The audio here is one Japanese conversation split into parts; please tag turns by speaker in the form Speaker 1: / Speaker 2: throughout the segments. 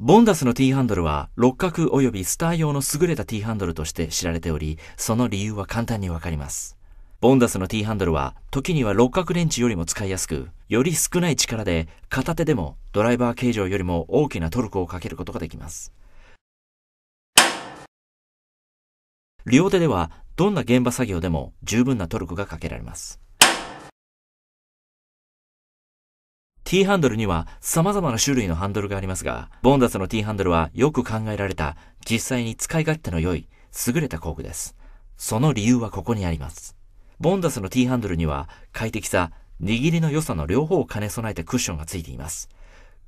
Speaker 1: ボンダスの T ハンドルは六角及びスター用の優れた T ハンドルとして知られており、その理由は簡単にわかります。ボンダスの T ハンドルは時には六角レンチよりも使いやすく、より少ない力で片手でもドライバー形状よりも大きなトルクをかけることができます。両手ではどんな現場作業でも十分なトルクがかけられます。T ハンドルには様々な種類のハンドルがありますが、ボンダスの T ハンドルはよく考えられた、実際に使い勝手の良い、優れた工具です。その理由はここにあります。ボンダスの T ハンドルには快適さ、握りの良さの両方を兼ね備えたクッションがついています。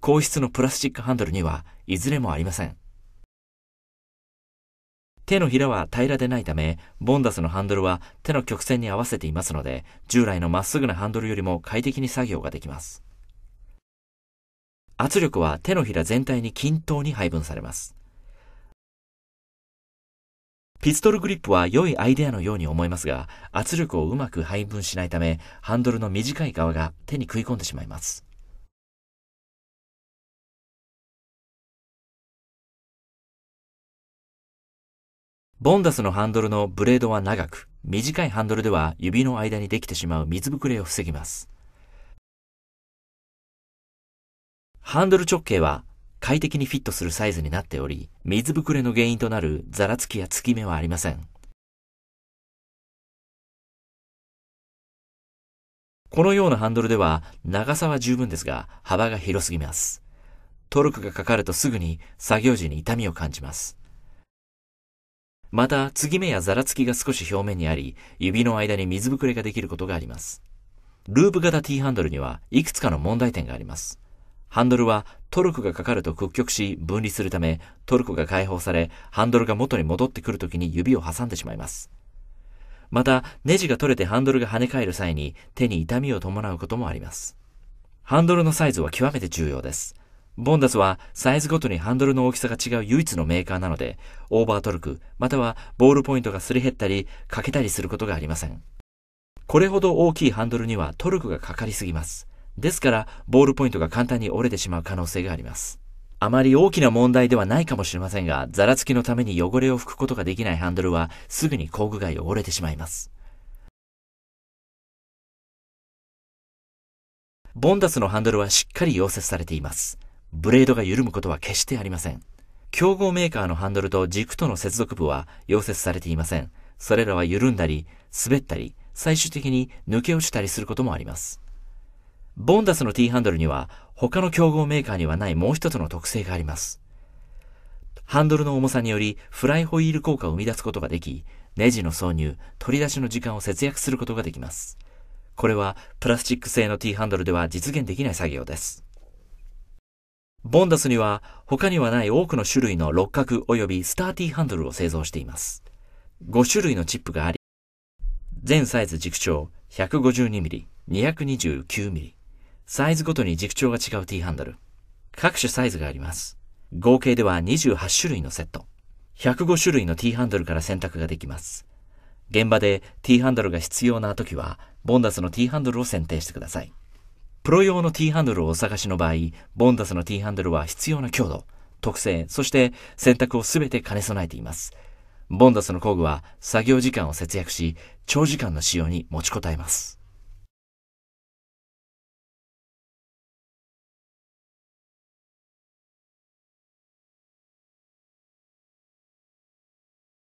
Speaker 1: 硬質のプラスチックハンドルにはいずれもありません。手のひらは平らでないため、ボンダスのハンドルは手の曲線に合わせていますので、従来のまっすぐなハンドルよりも快適に作業ができます。圧力は手のひら全体に均等に配分されます。ピストルグリップは良いアイデアのように思いますが、圧力をうまく配分しないため、ハンドルの短い側が手に食い込んでしまいます。ボンダスのハンドルのブレードは長く、短いハンドルでは指の間にできてしまう水ぶくれを防ぎます。ハンドル直径は快適にフィットするサイズになっており、水ぶくれの原因となるざらつきやつき目はありません。このようなハンドルでは長さは十分ですが幅が広すぎます。トルクがかかるとすぐに作業時に痛みを感じます。また、継ぎ目やざらつきが少し表面にあり、指の間に水ぶくれができることがあります。ループ型 T ハンドルにはいくつかの問題点があります。ハンドルはトルクがかかると屈曲し分離するため、トルクが解放され、ハンドルが元に戻ってくるときに指を挟んでしまいます。また、ネジが取れてハンドルが跳ね返る際に手に痛みを伴うこともあります。ハンドルのサイズは極めて重要です。ボンダスはサイズごとにハンドルの大きさが違う唯一のメーカーなので、オーバートルク、またはボールポイントがすり減ったり、欠けたりすることがありません。これほど大きいハンドルにはトルクがかかりすぎます。ですから、ボールポイントが簡単に折れてしまう可能性があります。あまり大きな問題ではないかもしれませんが、ザラつきのために汚れを拭くことができないハンドルは、すぐに工具が汚れてしまいます。ボンダスのハンドルはしっかり溶接されています。ブレードが緩むことは決してありません。競合メーカーのハンドルと軸との接続部は溶接されていません。それらは緩んだり、滑ったり、最終的に抜け落ちたりすることもあります。ボンダスの T ハンドルには他の競合メーカーにはないもう一つの特性があります。ハンドルの重さによりフライホイール効果を生み出すことができ、ネジの挿入、取り出しの時間を節約することができます。これはプラスチック製の T ハンドルでは実現できない作業です。ボンダスには他にはない多くの種類の六角及びスター T ハンドルを製造しています。5種類のチップがあり、全サイズ軸長 152mm、229mm、サイズごとに軸長が違う T ハンドル。各種サイズがあります。合計では28種類のセット。105種類の T ハンドルから選択ができます。現場で T ハンドルが必要な時は、ボンダスの T ハンドルを選定してください。プロ用の T ハンドルをお探しの場合、ボンダスの T ハンドルは必要な強度、特性、そして選択を全て兼ね備えています。ボンダスの工具は作業時間を節約し、長時間の使用に持ちこたえます。